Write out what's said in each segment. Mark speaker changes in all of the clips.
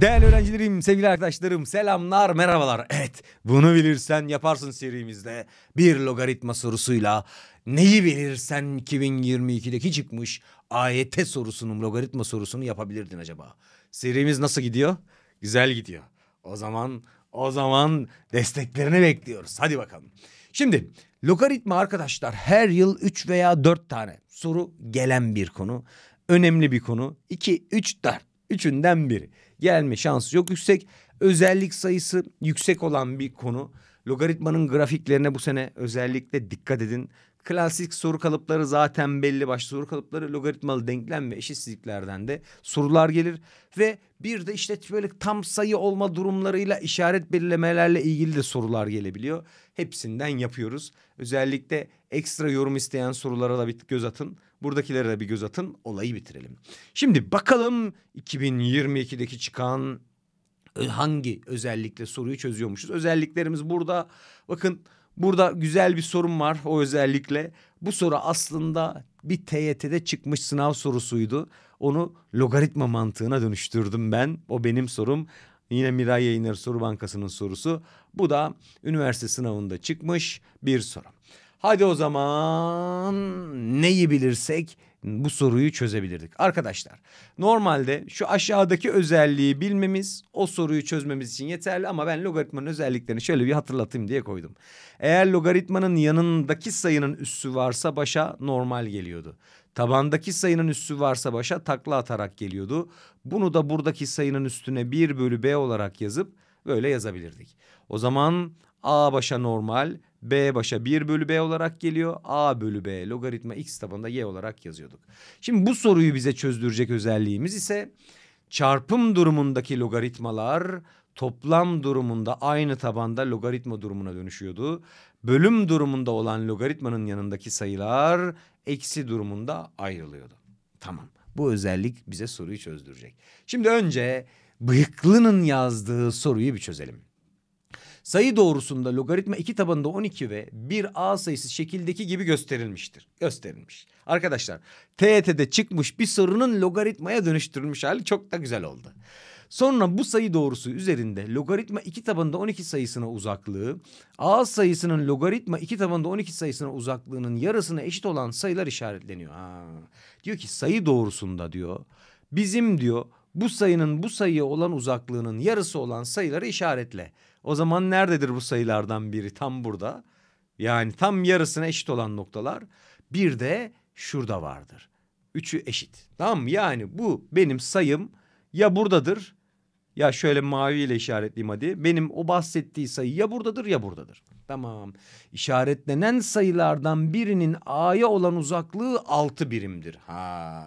Speaker 1: Değerli öğrencilerim, sevgili arkadaşlarım, selamlar, merhabalar. Evet, bunu bilirsen yaparsın serimizde bir logaritma sorusuyla neyi bilirsen 2022'deki çıkmış AYT sorusunun logaritma sorusunu yapabilirdin acaba? Serimiz nasıl gidiyor? Güzel gidiyor. O zaman o zaman desteklerini bekliyoruz. Hadi bakalım. Şimdi logaritma arkadaşlar her yıl 3 veya 4 tane soru gelen bir konu. Önemli bir konu. 2, 3, 4. Üçünden biri gelme şansı yok yüksek. Özellik sayısı yüksek olan bir konu. Logaritmanın grafiklerine bu sene özellikle dikkat edin. Klasik soru kalıpları zaten belli başlı soru kalıpları logaritmalı denklem ve eşitsizliklerden de sorular gelir. Ve bir de işte böyle tam sayı olma durumlarıyla işaret belirlemelerle ilgili de sorular gelebiliyor. Hepsinden yapıyoruz. Özellikle ekstra yorum isteyen sorulara da bir göz atın. Buradakilere de bir göz atın olayı bitirelim. Şimdi bakalım 2022'deki çıkan e, hangi özellikle soruyu çözüyormuşuz. Özelliklerimiz burada. Bakın burada güzel bir sorun var o özellikle. Bu soru aslında bir TYT'de çıkmış sınav sorusuydu. Onu logaritma mantığına dönüştürdüm ben. O benim sorum. Yine Miray Yayınları Soru Bankası'nın sorusu. Bu da üniversite sınavında çıkmış bir soru. Hadi o zaman neyi bilirsek bu soruyu çözebilirdik. Arkadaşlar normalde şu aşağıdaki özelliği bilmemiz o soruyu çözmemiz için yeterli ama ben logaritmanın özelliklerini şöyle bir hatırlatayım diye koydum. Eğer logaritmanın yanındaki sayının üssü varsa başa normal geliyordu. Tabandaki sayının üssü varsa başa takla atarak geliyordu. Bunu da buradaki sayının üstüne 1 bölü b olarak yazıp böyle yazabilirdik. O zaman a başa normal, B başa 1 bölü B olarak geliyor. A bölü B logaritma x tabanında y olarak yazıyorduk. Şimdi bu soruyu bize çözdürecek özelliğimiz ise çarpım durumundaki logaritmalar toplam durumunda aynı tabanda logaritma durumuna dönüşüyordu. Bölüm durumunda olan logaritmanın yanındaki sayılar eksi durumunda ayrılıyordu. Tamam bu özellik bize soruyu çözdürecek. Şimdi önce Bıyıklı'nın yazdığı soruyu bir çözelim. Sayı doğrusunda logaritma iki tabanında 12 ve bir a sayısı şekildeki gibi gösterilmiştir. Gösterilmiş. Arkadaşlar TET'de çıkmış bir sorunun logaritmaya dönüştürülmüş hali çok da güzel oldu. Sonra bu sayı doğrusu üzerinde logaritma 2 tabanında 12 sayısına uzaklığı, a sayısının logaritma 2 tabanında 12 sayısına uzaklığının yarısına eşit olan sayılar işaretleniyor. Ha. Diyor ki sayı doğrusunda diyor bizim diyor bu sayının bu sayıya olan uzaklığının yarısı olan sayıları işaretle. O zaman nerededir bu sayılardan biri? Tam burada. Yani tam yarısına eşit olan noktalar. Bir de şurada vardır. Üçü eşit. Tamam mı? Yani bu benim sayım ya buradadır ya şöyle maviyle işaretleyeyim hadi. Benim o bahsettiği sayı ya buradadır ya buradadır. Tamam. İşaretlenen sayılardan birinin A'ya olan uzaklığı altı birimdir. Ha.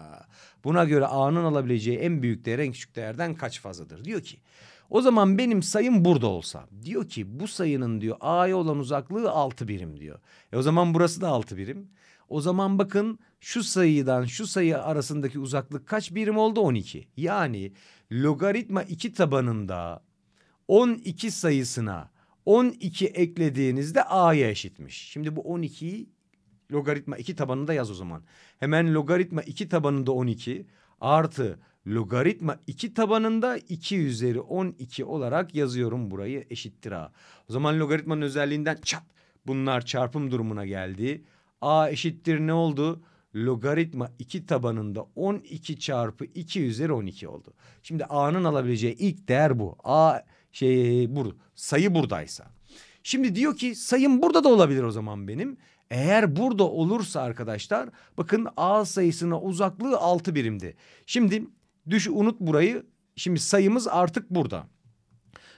Speaker 1: Buna göre A'nın alabileceği en büyük değer en küçük değerden kaç fazladır? Diyor ki o zaman benim sayım burada olsa diyor ki bu sayının diyor A'ya olan uzaklığı 6 birim diyor. E o zaman burası da 6 birim. O zaman bakın şu sayıdan şu sayı arasındaki uzaklık kaç birim oldu? 12. Yani logaritma 2 tabanında 12 sayısına 12 eklediğinizde A'ya eşitmiş. Şimdi bu 12'yi logaritma 2 tabanında yaz o zaman. Hemen logaritma 2 tabanında 12 artı logaritma 2 tabanında 2 üzeri 12 olarak yazıyorum burayı eşittir a. O zaman logaritmanın özelliğinden çat bunlar çarpım durumuna geldi. a eşittir ne oldu? Logaritma 2 tabanında 12 çarpı 2 üzeri 12 oldu. Şimdi a'nın alabileceği ilk değer bu. a şey burada sayı buradaysa. Şimdi diyor ki sayım burada da olabilir o zaman benim. Eğer burada olursa arkadaşlar bakın A sayısına uzaklığı 6 birimdi. Şimdi Düş unut burayı. Şimdi sayımız artık burada.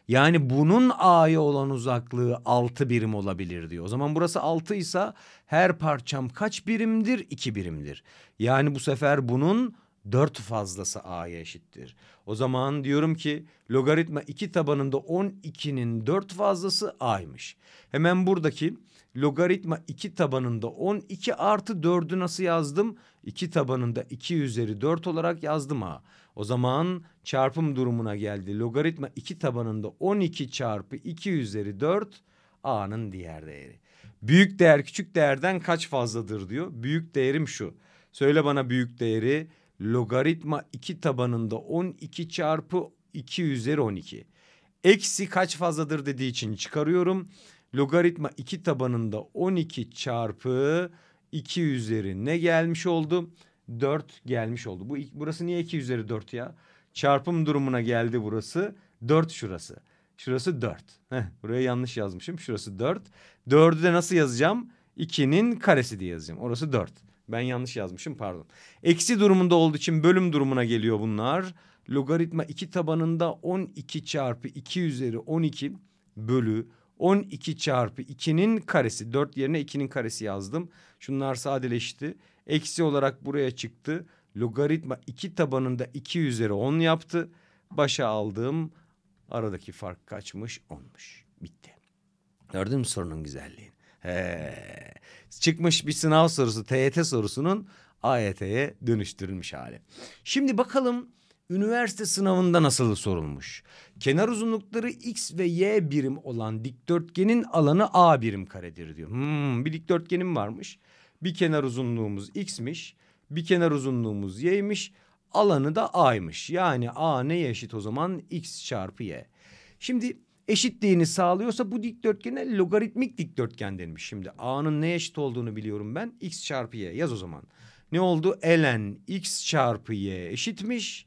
Speaker 1: Yani bunun A'ya olan uzaklığı altı birim olabilir diyor. O zaman burası altı ise her parçam kaç birimdir? İki birimdir. Yani bu sefer bunun dört fazlası A'ya eşittir. O zaman diyorum ki logaritma iki tabanında on iki'nin dört fazlası A'ymış. Hemen buradaki logaritma 2 tabanında 12 artı 4'ü nasıl yazdım? 2 tabanında 2 üzeri 4 olarak yazdım ha. O zaman çarpım durumuna geldi. Logaritma 2 tabanında 12 çarpı 2 üzeri 4 a'nın diğer değeri. Büyük değer küçük değerden kaç fazladır diyor. Büyük değerim şu. Söyle bana büyük değeri logaritma 2 tabanında 12 çarpı 2 üzeri 12. Eksi kaç fazladır dediği için çıkarıyorum logaritma 2 tabanında 12 çarpı 2 üzeri ne gelmiş oldu? 4 gelmiş oldu. Bu burası niye 2 üzeri 4 ya? Çarpım durumuna geldi burası. 4 şurası. Şurası 4. Heh, buraya yanlış yazmışım. Şurası 4. 4'ü de nasıl yazacağım? 2'nin karesi diye yazacağım. Orası 4. Ben yanlış yazmışım pardon. Eksi durumunda olduğu için bölüm durumuna geliyor bunlar. Logaritma 2 tabanında 12 çarpı 2 üzeri 12 bölü 12 çarpı 2'nin karesi. 4 yerine 2'nin karesi yazdım. Şunlar sadeleşti. Eksi olarak buraya çıktı. Logaritma 2 tabanında 2 üzeri 10 yaptı. Başa aldığım aradaki fark kaçmış? 10'muş. Bitti. Gördün mü sorunun güzelliğini? Çıkmış bir sınav sorusu TYT sorusunun AYT'ye dönüştürülmüş hali. Şimdi bakalım üniversite sınavında nasıl sorulmuş? Kenar uzunlukları x ve y birim olan dikdörtgenin alanı a birim karedir diyor. Hmm, bir dikdörtgenim varmış. Bir kenar uzunluğumuz x'miş. Bir kenar uzunluğumuz y'miş. Alanı da a'ymış. Yani a neye eşit o zaman? x çarpı y. Şimdi eşitliğini sağlıyorsa bu dikdörtgene logaritmik dikdörtgen denmiş. Şimdi a'nın neye eşit olduğunu biliyorum ben. x çarpı y yaz o zaman. Ne oldu? ln x çarpı y eşitmiş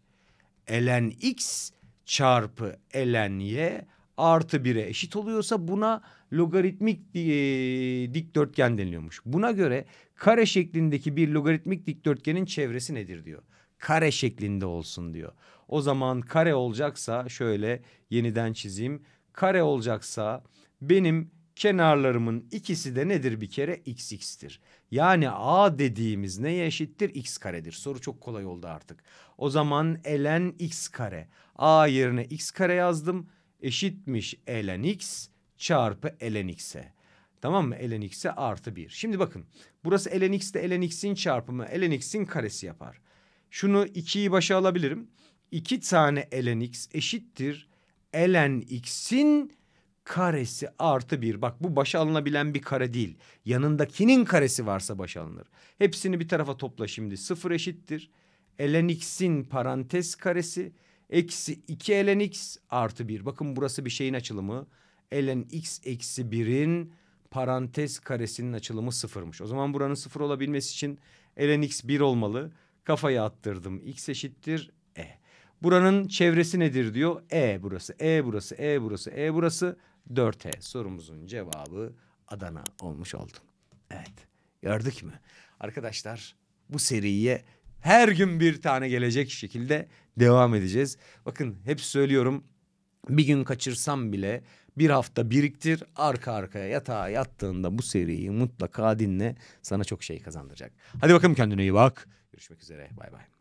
Speaker 1: ln x çarpı ln y artı 1'e eşit oluyorsa buna logaritmik e, dikdörtgen deniliyormuş. Buna göre kare şeklindeki bir logaritmik dikdörtgenin çevresi nedir diyor. Kare şeklinde olsun diyor. O zaman kare olacaksa şöyle yeniden çizeyim. Kare olacaksa benim Kenarlarımın ikisi de nedir bir kere? xx'tir. Yani a dediğimiz neye eşittir? x karedir. Soru çok kolay oldu artık. O zaman ln x kare. a yerine x kare yazdım. Eşitmiş ln x çarpı ln x'e. Tamam mı? ln x'e artı bir. Şimdi bakın. Burası ln x de ln x'in çarpımı. ln x'in karesi yapar. Şunu 2'yi başa alabilirim. 2 tane ln x eşittir. ln x'in karesi artı bir. Bak bu başa alınabilen bir kare değil. Yanındakinin karesi varsa başa alınır. Hepsini bir tarafa topla şimdi. Sıfır eşittir. Ln x'in parantez karesi eksi 2 ln x artı bir. Bakın burası bir şeyin açılımı. Ln x eksi birin parantez karesinin açılımı sıfırmış. O zaman buranın sıfır olabilmesi için ln x bir olmalı. Kafaya attırdım. x eşittir e. Buranın çevresi nedir diyor. E burası, E burası, E burası, E burası. 4E sorumuzun cevabı Adana olmuş oldu. Evet gördük mü? Arkadaşlar bu seriye her gün bir tane gelecek şekilde devam edeceğiz. Bakın hep söylüyorum bir gün kaçırsam bile bir hafta biriktir arka arkaya yatağa yattığında bu seriyi mutlaka dinle sana çok şey kazandıracak. Hadi bakalım kendine iyi bak. Görüşmek üzere bay bay.